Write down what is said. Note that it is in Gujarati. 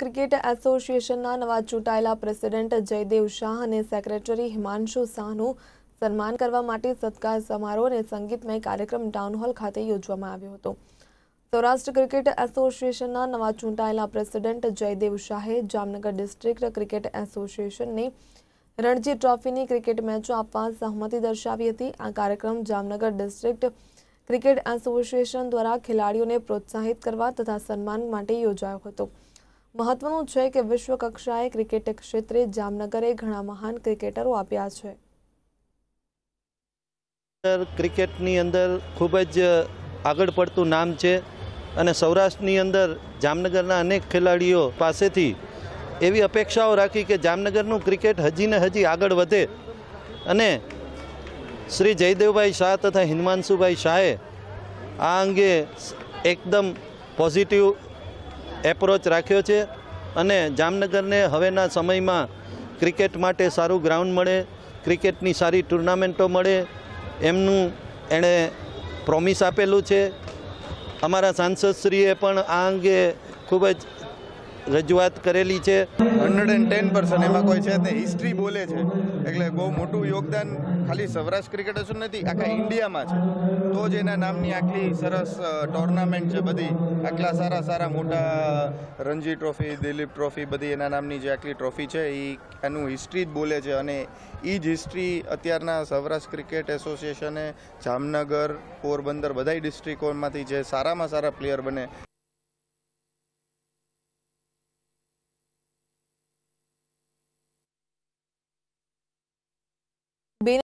ક્રિકેટ એસોસિએશનના નવા ચૂંટાયેલા પ્રેસિડેન્ટ જયદેવ શાહ અને સેક્રેટરી હિમાંશુ શાહનું સન્માન કરવા માટે સત્કાર સમારોહ અને સંગીતમય કાર્યક્રમ ટાઉનહોલ ખાતે યોજવામાં આવ્યો હતો સૌરાષ્ટ્ર ક્રિકેટ એસોસિએશનના નવા ચૂંટાયેલા પ્રેસિડેન્ટ જયદેવ શાહે જામનગર ડિસ્ટ્રિક્ટ ક્રિકેટ એસોસિએશનને રણજી ટ્રોફીની ક્રિકેટ મેચો આપવા સહમતિ દર્શાવી હતી આ કાર્યક્રમ જામનગર ડિસ્ટ્રિક્ટ ક્રિકેટ એસોસિએશન દ્વારા ખેલાડીઓને પ્રોત્સાહિત કરવા તથા સન્માન માટે યોજાયો હતો મહત્વનું છે કે વિશ્વ કક્ષાએ ક્રિકેટ ક્ષેત્રે જામનગરે ઘણા મહાન ક્રિકેટરો આપ્યા છે ક્રિકેટની અંદર ખૂબ જ આગળ પડતું નામ છે અને સૌરાષ્ટ્રની અંદર જામનગરના અનેક ખેલાડીઓ પાસેથી એવી અપેક્ષાઓ રાખી કે જામનગરનું ક્રિકેટ હજી ને હજી આગળ વધે અને શ્રી જયદેવભાઈ શાહ તથા હિમાંશુભાઈ શાહે આ અંગે એકદમ પોઝિટિવ એપ્રોચ રાખ્યો છે અને જામનગરને હવેના સમયમાં ક્રિકેટ માટે સારું ગ્રાઉન્ડ મળે ક્રિકેટની સારી ટુર્નામેન્ટો મળે એમનું એણે પ્રોમિસ આપેલું છે અમારા સાંસદશ્રીએ પણ આ અંગે ખૂબ જ રજૂઆત કરેલી છે હંડ્રેડ એન્ડ ટેન પર્સન્ટ એમાં કોઈ છે તે હિસ્ટ્રી બોલે છે એટલે બહુ મોટું યોગદાન ખાલી સૌરાષ્ટ્ર ક્રિકેટ એસોસિએશન નથી આખા ઇન્ડિયામાં છે તો જ એના નામની આટલી સરસ ટોર્નામેન્ટ છે બધી આટલા સારા સારા મોટા રણજી ટ્રોફી દિલીપ ટ્રોફી બધી એના નામની જે આટલી ટ્રોફી છે એ એનું હિસ્ટ્રી જ બોલે છે અને એ જ હિસ્ટ્રી અત્યારના સૌરાષ્ટ્ર ક્રિકેટ એસોસિએશને જામનગર પોરબંદર બધાય ડિસ્ટ્રિક્ટોમાંથી જે સારામાં સારા પ્લેયર બને